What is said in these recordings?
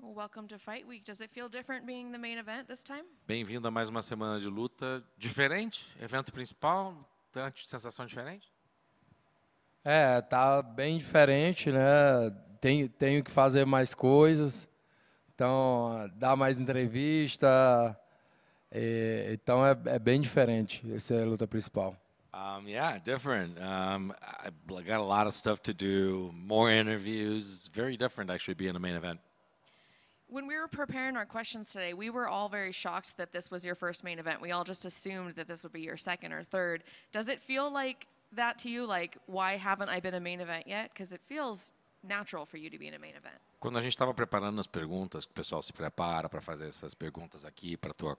Welcome to Fight Week. Does it feel different being the main event this time? Bem-vindo a mais uma semana de luta diferente, evento principal, tanta sensação diferente? É, tá bem diferente, né? Tenho, tenho que fazer mais coisas, então dar mais entrevista, e, então é, é bem diferente essa é a luta principal. Um, yeah, different. Um, I got a lot of stuff to do, more interviews. very different actually being a main event. When we were preparing our questions today, we were all very shocked that this was your first main event. We all just assumed that this would be your second or third. Does it feel like that to you? Like, why haven't I been a main event yet? Because it feels natural for you to be in a main event. Quando a gente estava preparando as perguntas, que o pessoal se prepara para fazer essas perguntas aqui para a tua,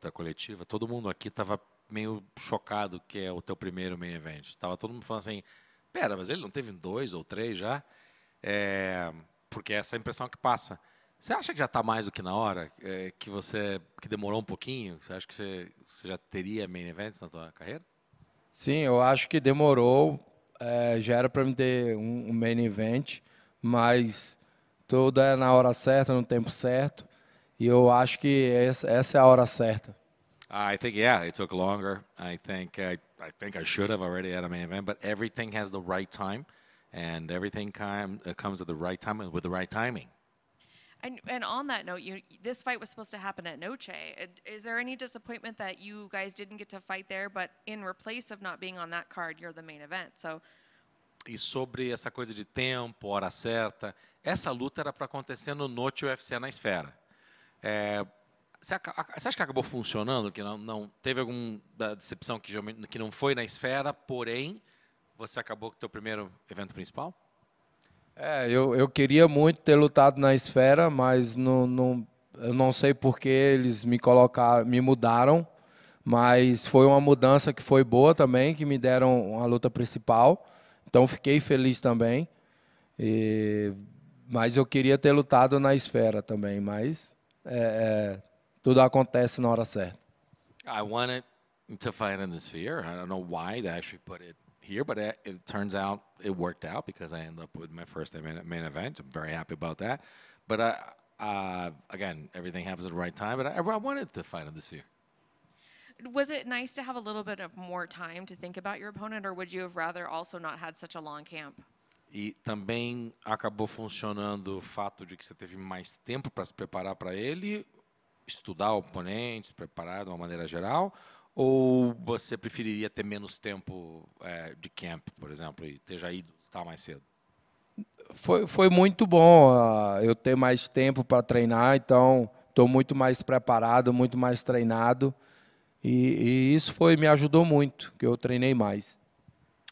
tua coletiva, todo mundo aqui estava meio chocado que é o teu primeiro main event. Tava todo mundo falando assim, pera, mas ele não teve dois ou três já? É, porque é essa é a impressão que passa. Você acha que já está mais do que na hora? É, que você que demorou um pouquinho? Você acha que você, você, já teria main events na tua carreira? Sim, eu acho que demorou. É, já era para me ter um, um main event, mas tudo é na hora certa, no tempo certo. E eu acho que essa, essa é a hora certa. I think yeah, it took longer. I think I, I think I should have already had a main event, but everything has the right time, and everything com- uh, comes at the right time with the right timing. And, and on that note, you this fight was supposed to happen at Noche. Uh, is there any disappointment that you guys didn't get to fight there, but in replace of not being on that card, you're the main event? So. E sobre essa coisa de tempo, hora certa, essa luta era para acontecer no Noche UFC na Esfera. É, Você, acha que acabou funcionando? Que não, não teve alguma decepção que, que, não foi na esfera, porém você acabou com o seu primeiro evento principal? É, eu, eu queria muito ter lutado na esfera, mas não, não, eu não sei por que eles me colocaram, me mudaram, mas foi uma mudança que foi boa também, que me deram a luta principal, então fiquei feliz também. E, mas eu queria ter lutado na esfera também, mas é, é, tudo acontece na hora certa. I queria to fight in this fear. I don't know why they actually put it here, but it, it turns out it worked out because I ended up with my first main, main event. I'm very happy about that. But I, uh, uh, again, everything happens at the right time. But I, I wanted to fight in this fear. Was it nice to have a little bit of more time to think about your opponent, or would you have rather also not had such a long camp? E também acabou funcionando o fato de que você teve mais tempo para se preparar para ele, estudar oponentes, preparar de uma maneira geral? Ou você preferiria ter menos tempo é, de camp, por exemplo, e ter já ido tá mais cedo? Foi, foi muito bom uh, eu ter mais tempo para treinar, então estou muito mais preparado, muito mais treinado. E, e, isso foi me ajudou muito, que eu treinei mais.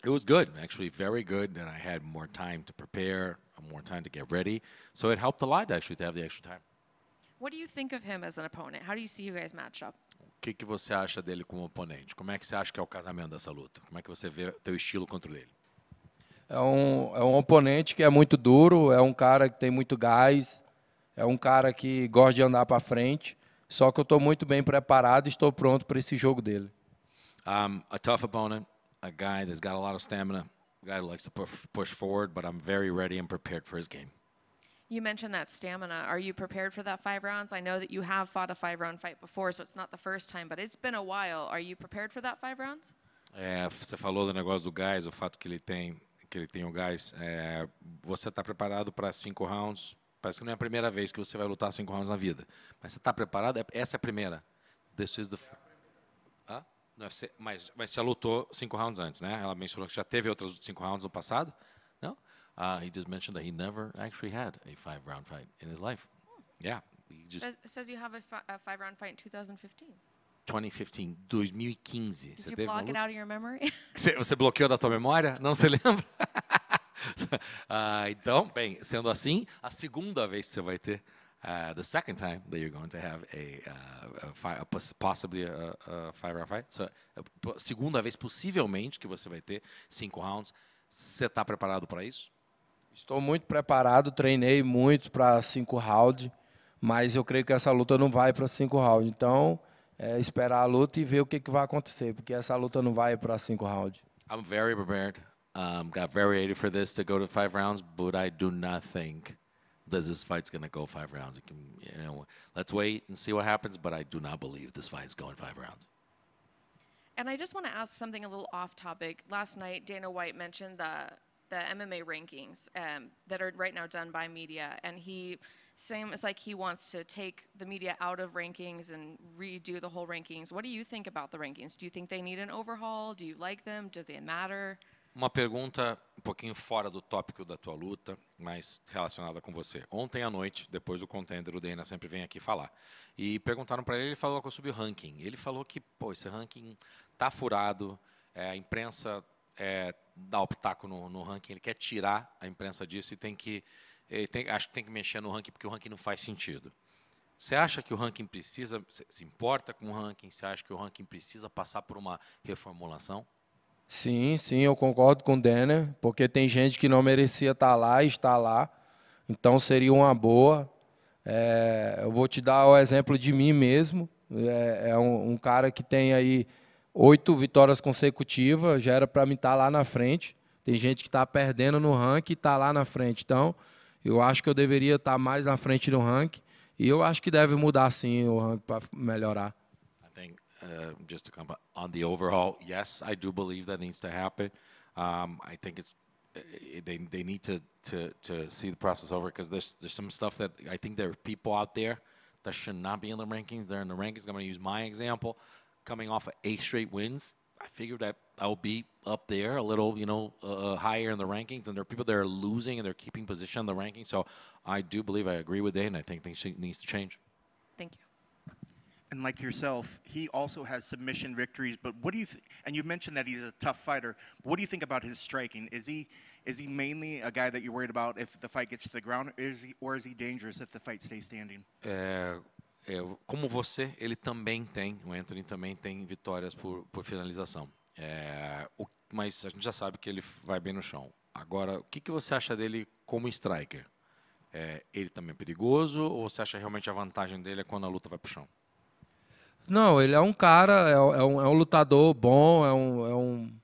It was good, actually, very good, and I had more time to prepare, more time to get ready. So it helped a lot, actually, to have the extra time. What do you think of him as an opponent? How do you see you guys match up? O que, que você acha dele como oponente? Como é que você acha que é o casamento dessa luta? Como é que você vê teu estilo contra ele? É um, é um oponente que é muito duro, é um cara que tem muito gás, é um cara que gosta de andar para frente. Só que eu estou muito bem preparado e estou pronto para esse jogo dele. Um, a tough opponent, a guy that's got a lot of stamina, a guy who likes to push, push forward, but I'm very ready and prepared for his game. You mentioned that stamina. Are you prepared for that five rounds? I know that you have fought a five round fight before, so it's not the first time, but it's been a while. Are you prepared for that five rounds? É, você falou do negócio do gás, o fato que ele tem, que ele tem o gás. É, você está preparado para cinco rounds? Parece que não é a primeira vez que você vai lutar cinco rounds na vida, mas você está preparado? É, essa é a primeira. This is the. Ah? mas, mas você lutou cinco rounds antes, né? Ela mencionou que já teve outros cinco rounds no passado. Uh, he just mentioned that he never actually had a five round fight in his life. Yeah. He just says, says you have a, fi a five round fight in 2015. 2015, 2015. Did você you block um... it out of your memory? Você, você bloqueou da tua memória? Não se lembra? uh, então, bem, sendo assim, a segunda vez que você vai ter, uh, the second time that you're going to have a, uh, a, a possibly a, a five-round fight, so, a é, segunda vez possivelmente que você vai ter cinco rounds, você está preparado para isso? Estou muito preparado, treinei muito para cinco rounds, mas eu creio que essa luta não vai para cinco rounds. Então, é esperar a luta e ver o que, que vai acontecer, porque essa luta não vai para cinco rounds. I'm very prepared. Um, got very ready for this to go to five rounds, but I do not think that this fight's going to go five rounds. Can, you know, let's wait and see what happens, but I do not believe this fight's going five rounds. And I just want to ask something a little off topic. Last night, Dana White mentioned that the MMA rankings um, that are right now done by media, and he same as like he wants to take the media out of rankings and redo the whole rankings. What do you think about the rankings? Do you think they need an overhaul? Do you like them? Do they matter? Uma pergunta um pouquinho fora do tópico da tua luta, mas relacionada com você. Ontem à noite, depois do contender, o Dana sempre vem aqui falar. E perguntaram para ele, ele falou que eu subi o ranking. Ele falou que, pô, esse ranking tá furado, é, a imprensa é, dar o pitaco no, no, ranking, ele quer tirar a imprensa disso e tem que. Eh, tem, acho que tem que mexer no ranking, porque o ranking não faz sentido. Você acha que o ranking precisa, se importa com o ranking? Você acha que o ranking precisa passar por uma reformulação? Sim, sim, eu concordo com o Denner, porque tem gente que não merecia estar tá lá e está lá. Então seria uma boa. É, eu vou te dar o exemplo de mim mesmo. É, é um, um cara que tem aí Oito vitórias consecutivas, já era para mim estar tá lá na frente. Tem gente que está perdendo no ranking e está lá na frente. Então, eu acho que eu deveria estar tá mais na frente do ranking. E eu acho que deve mudar sim o ranking para melhorar. Uh, just to come on the overhaul, yes, I do believe that needs to happen. Um, I think it's uh, they they need to to to see the process over because there's there's some stuff that I think there are people out there that should not be in the rankings. They're in the rankings. I'm going to use my example. coming off of eight straight wins, I figured that I'll be up there a little, you know, uh, uh, higher in the rankings. And there are people that are losing and they're keeping position in the rankings. So I do believe I agree with Dane. I think things needs to change. Thank you. And like yourself, he also has submission victories. But what do you? and you mentioned that he's a tough fighter. What do you think about his striking? Is he is he mainly a guy that you're worried about if the fight gets to the ground, or is he, or is he dangerous if the fight stays standing? Uh, é, como você, ele também tem, o Anthony também tem vitórias por, por finalização. É, o, mas a gente já sabe que ele vai bem no chão. Agora, o que, que você acha dele como striker? É, ele também é perigoso ou você acha realmente a vantagem dele é quando a luta vai para o chão? Não, ele é um cara, é, é um, é um, lutador bom, é um, é um,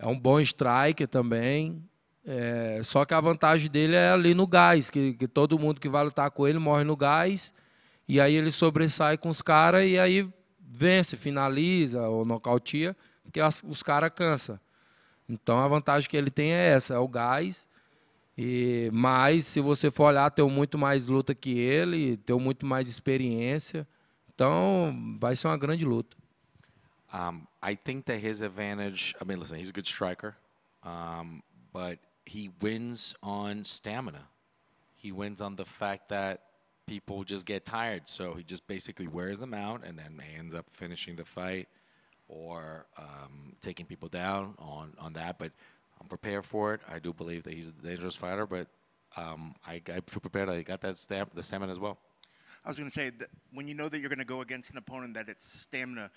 é um bom striker também. É, só que a vantagem dele é ali no gás, que, que todo mundo que vai lutar com ele morre no gás. E aí ele sobressai com os caras e aí vence, finaliza ou nocautia, porque as, os caras cansa. Então a vantagem que ele tem é essa, é o gás. E mas se você for olhar, tem muito mais luta que ele, tem muito mais experiência. Então vai ser uma grande luta. Um, I think that his advantage. I mean, listen, he's a good striker, um, but he wins on stamina. He wins on the fact that people just get tired. So he just basically wears them out and then ends up finishing the fight or um, taking people down on, on that. But I'm prepared for it. I do believe that he's a dangerous fighter, but um, I, I feel prepared. I got that stamp, the stamina as well. I was going to say that when you know that you're going to go against an opponent that it's stamina,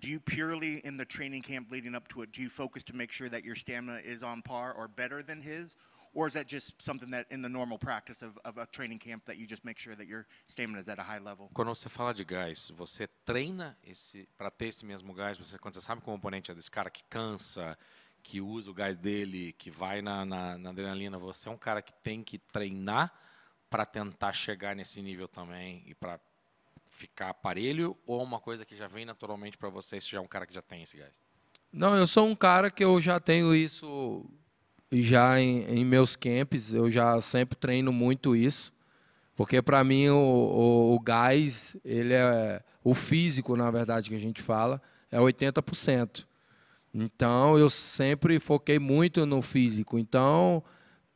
do you purely in the training camp leading up to it, do you focus to make sure that your stamina is on par or better than his? or is that just something that in the normal practice of, of a training camp that you just make sure that your stamina is at a high level? Quando você fala de gás, você treina esse para ter esse mesmo gás. Você quando você sabe que o componente é desse cara que cansa, que usa o gás dele, que vai na, na, na adrenalina, você é um cara que tem que treinar para tentar chegar nesse nível também e para ficar aparelho ou uma coisa que já vem naturalmente para você se já é um cara que já tem esse gás? Não, eu sou um cara que eu já tenho isso e já em, em, meus camps eu já sempre treino muito isso, porque para mim o, o, o, gás, ele é o físico, na verdade, que a gente fala, é 80%. Então eu sempre foquei muito no físico. Então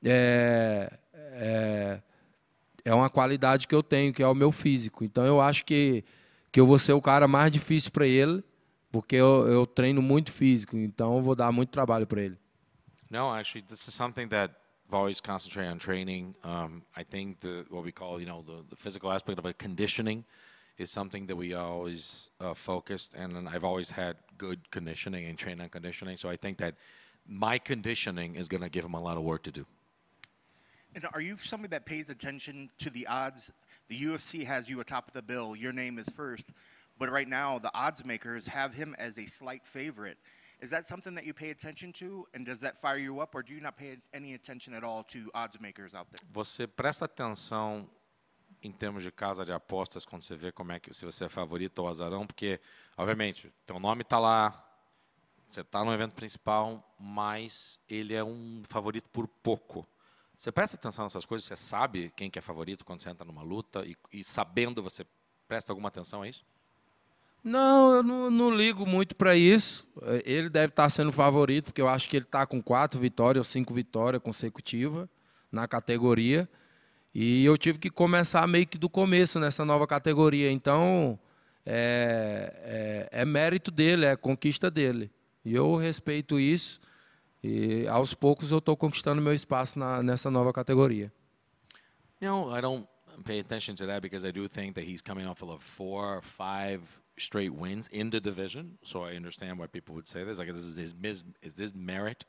é, é, é uma qualidade que eu tenho, que é o meu físico. Então eu acho que, que eu vou ser o cara mais difícil para ele, porque eu, eu treino muito físico, então eu vou dar muito trabalho para ele. No, actually, this is something that I've always concentrated on training. Um, I think the what we call, you know, the, the physical aspect of a conditioning, is something that we always uh, focused, and I've always had good conditioning and training and conditioning. So I think that my conditioning is going to give him a lot of work to do. And are you somebody that pays attention to the odds? The UFC has you atop of the bill. Your name is first. But right now, the odds makers have him as a slight favorite. Is that something that you pay attention to? And does that fire you up, or do you not pay any attention at all to odds makers out there? Você presta atenção em termos de casa de apostas quando você vê como é que se você é favorito ou azarão, porque obviamente teu nome está lá, você está no evento principal, mas ele é um favorito por pouco. Você presta atenção nessas coisas, você sabe quem que é favorito quando você entra numa luta e, e sabendo você presta alguma atenção a isso? Não, eu não, não ligo muito para isso. Ele deve estar tá sendo favorito, porque eu acho que ele está com quatro vitórias ou cinco vitórias consecutivas na categoria. E eu tive que começar meio que do começo nessa nova categoria. Então, é, é, é mérito dele, é conquista dele. E eu respeito isso. E aos poucos eu estou conquistando meu espaço na, nessa nova categoria. Não, know, I don't pay attention to that because I do think that he's coming off of four, five straight wins in the division. So I understand why people would say this. Like, this is his mis- is this merit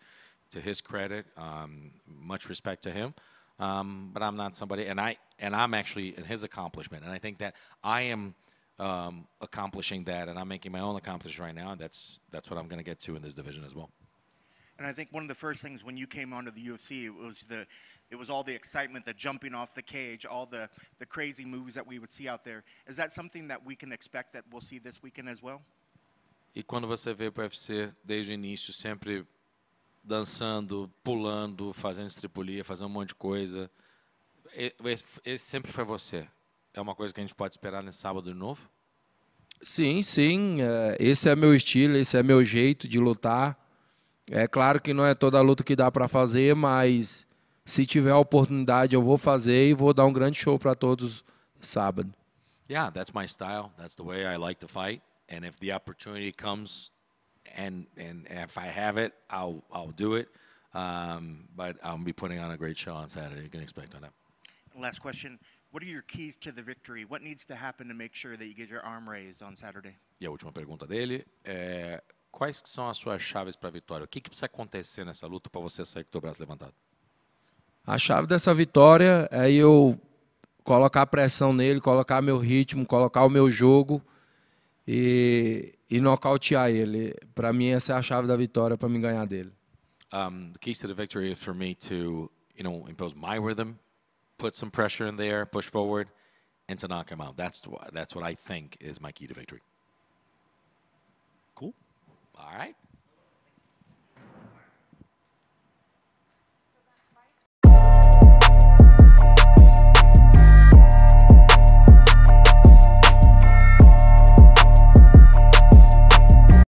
to his credit. Um, much respect to him. Um, but I'm not somebody, and I and I'm actually in his accomplishment, and I think that I am um, accomplishing that, and I'm making my own accomplishment right now, and that's that's what I'm going to get to in this division as well. And I think one of the first things when you came onto the UFC was the It was all the excitement, the jumping off the cage, all the, the crazy moves that we would see out there. Is that something that we can expect that we'll see this weekend as well? E quando você veio para o UFC desde o início, sempre dançando, pulando, fazendo estripulia, fazendo um monte de coisa, esse, sempre foi você. É uma coisa que a gente pode esperar nesse sábado de novo? Sim, sim. É, esse é meu estilo, esse é meu jeito de lutar. É claro que não é toda a luta que dá para fazer, mas se tiver a oportunidade, eu vou fazer e vou dar um grande show para todos sábado. Yeah, that's my style. That's the way I like to fight. And if the opportunity comes, and and if I have it, I'll I'll do it. Um, but I'll be putting on a great show on Saturday. You can expect on that. Last question: What are your keys to the victory? What needs to happen to make sure that you get your arm raised on Saturday? E a última pergunta dele é: Quais são as suas chaves para a vitória? O que, que precisa acontecer nessa luta para você sair com o braço levantado? A chave dessa vitória é eu colocar pressão nele, colocar meu ritmo, colocar o meu jogo e, e nocautear ele. Para mim essa é a chave da vitória para me ganhar dele. Um, the keys to the victory is for me to, you know, impose my rhythm, put some pressure in there, push forward, and to knock him out. That's what that's what I think is my key to victory. Cool. All right.